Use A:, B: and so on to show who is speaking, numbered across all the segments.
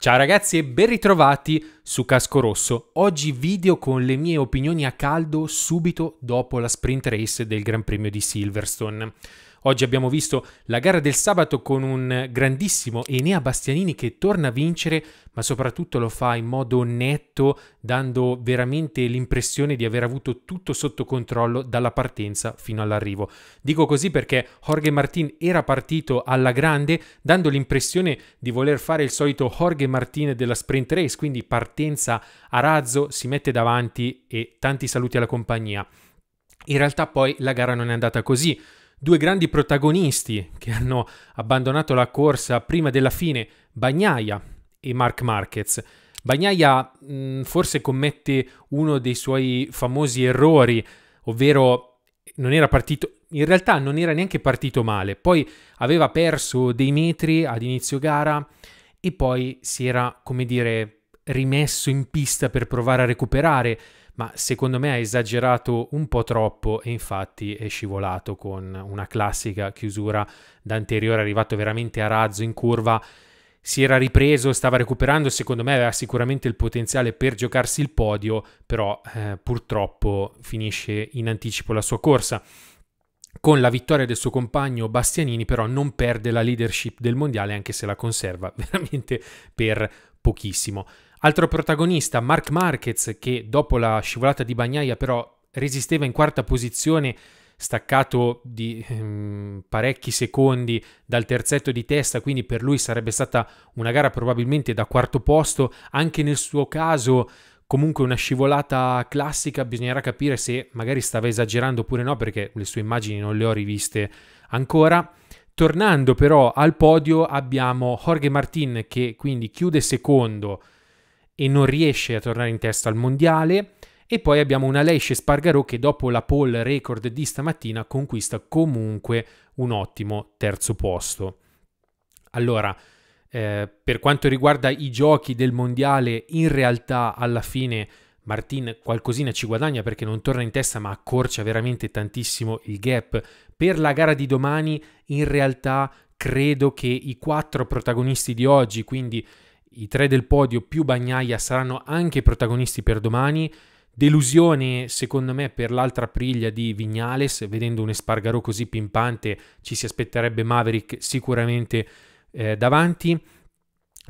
A: Ciao ragazzi e ben ritrovati su Casco Rosso. Oggi video con le mie opinioni a caldo subito dopo la sprint race del Gran Premio di Silverstone. Oggi abbiamo visto la gara del sabato con un grandissimo Enea Bastianini che torna a vincere, ma soprattutto lo fa in modo netto, dando veramente l'impressione di aver avuto tutto sotto controllo dalla partenza fino all'arrivo. Dico così perché Jorge Martin era partito alla grande, dando l'impressione di voler fare il solito Jorge Martin della sprint race, quindi partendo partenza a razzo si mette davanti e tanti saluti alla compagnia. In realtà poi la gara non è andata così. Due grandi protagonisti che hanno abbandonato la corsa prima della fine, Bagnaia e Mark Marquez. Bagnaia mh, forse commette uno dei suoi famosi errori, ovvero non era partito, in realtà non era neanche partito male, poi aveva perso dei metri ad inizio gara e poi si era, come dire, rimesso in pista per provare a recuperare, ma secondo me ha esagerato un po' troppo e infatti è scivolato con una classica chiusura da anteriore, arrivato veramente a razzo in curva, si era ripreso, stava recuperando, secondo me aveva sicuramente il potenziale per giocarsi il podio, però eh, purtroppo finisce in anticipo la sua corsa. Con la vittoria del suo compagno Bastianini però non perde la leadership del mondiale anche se la conserva veramente per pochissimo. Altro protagonista, Mark Marquez, che dopo la scivolata di Bagnaia però resisteva in quarta posizione, staccato di ehm, parecchi secondi dal terzetto di testa, quindi per lui sarebbe stata una gara probabilmente da quarto posto, anche nel suo caso comunque una scivolata classica, bisognerà capire se magari stava esagerando oppure no, perché le sue immagini non le ho riviste ancora. Tornando però al podio abbiamo Jorge Martin che quindi chiude secondo, e non riesce a tornare in testa al mondiale. E poi abbiamo una Leish Spargarò che dopo la pole record di stamattina conquista comunque un ottimo terzo posto. Allora, eh, per quanto riguarda i giochi del mondiale, in realtà alla fine Martin qualcosina ci guadagna perché non torna in testa ma accorcia veramente tantissimo il gap. Per la gara di domani in realtà credo che i quattro protagonisti di oggi, quindi i tre del podio più Bagnaia saranno anche protagonisti per domani. Delusione secondo me per l'altra priglia di Vignales, vedendo un Espargaro così pimpante ci si aspetterebbe Maverick sicuramente eh, davanti.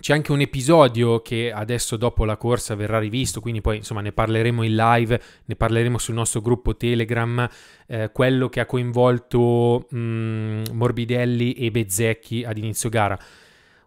A: C'è anche un episodio che adesso dopo la corsa verrà rivisto, quindi poi insomma ne parleremo in live, ne parleremo sul nostro gruppo Telegram, eh, quello che ha coinvolto mh, mm, Morbidelli e Bezzecchi ad inizio gara.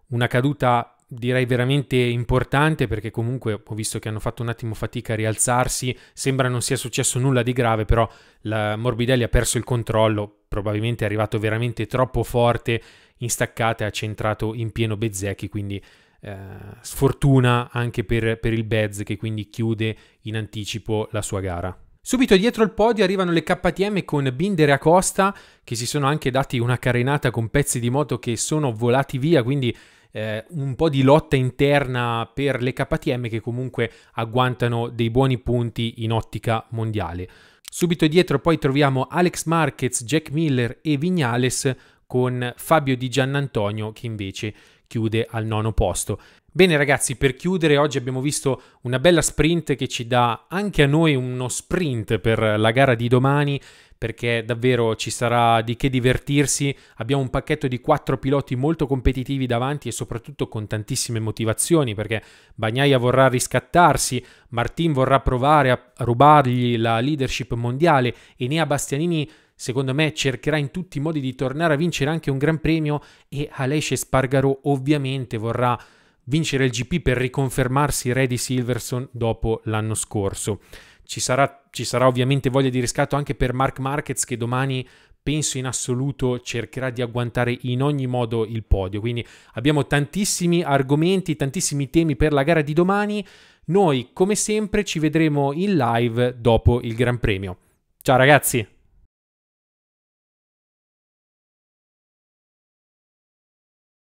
A: Una caduta direi veramente importante perché comunque ho visto che hanno fatto un attimo fatica a rialzarsi, sembra non sia successo nulla di grave, però la Morbidelli ha perso il controllo, probabilmente è arrivato veramente troppo forte in staccata e ha centrato in pieno Bezzecchi, quindi eh, sfortuna anche per, per il Bez che quindi chiude in anticipo la sua gara. Subito dietro il podio arrivano le KTM con Binder e Acosta che si sono anche dati una carenata con pezzi di moto che sono volati via, quindi eh, un po' di lotta interna per le KTM che comunque agguantano dei buoni punti in ottica mondiale. Subito dietro poi troviamo Alex Marquez, Jack Miller e Vignales con Fabio Di Giannantonio che invece chiude al nono posto. Bene ragazzi, per chiudere oggi abbiamo visto una bella sprint che ci dà anche a noi uno sprint per la gara di domani perché davvero ci sarà di che divertirsi, abbiamo un pacchetto di quattro piloti molto competitivi davanti e soprattutto con tantissime motivazioni perché Bagnaia vorrà riscattarsi, Martin vorrà provare a rubargli la leadership mondiale, Enea Bastianini secondo me cercherà in tutti i modi di tornare a vincere anche un gran premio e Alesce Spargaro ovviamente vorrà vincere il GP per riconfermarsi re di Silverson dopo l'anno scorso. Ci sarà, ci sarà ovviamente voglia di riscatto anche per Mark Marquez che domani penso in assoluto cercherà di agguantare in ogni modo il podio. Quindi abbiamo tantissimi argomenti, tantissimi temi per la gara di domani. Noi come sempre ci vedremo in live dopo il Gran Premio. Ciao ragazzi!